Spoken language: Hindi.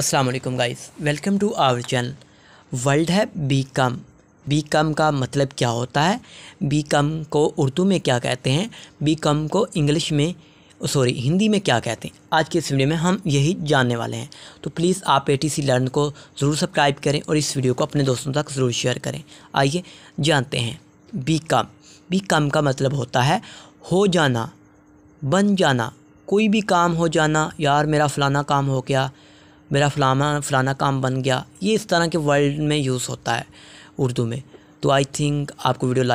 अस्सलाम वालेकुम guys welcome to our channel world है बी कम बी कम का मतलब क्या होता है बी कम को उर्दू में क्या कहते हैं बी कम को इंग्लिश में सॉरी हिंदी में क्या कहते हैं आज के इस वीडियो में हम यही जानने वाले हैं तो प्लीज़ आप ए टी सी लर्न को ज़रूर सब्सक्राइब करें और इस वीडियो को अपने दोस्तों तक ज़रूर शेयर करें आइए जानते हैं बी कम बी कम का मतलब होता है हो जाना बन जाना कोई भी काम हो जाना यार मेरा फ़लाना काम हो गया मेरा फलाना फलाना काम बन गया ये इस तरह के वर्ल्ड में यूज़ होता है उर्दू में तो आई थिंक आपको वीडियो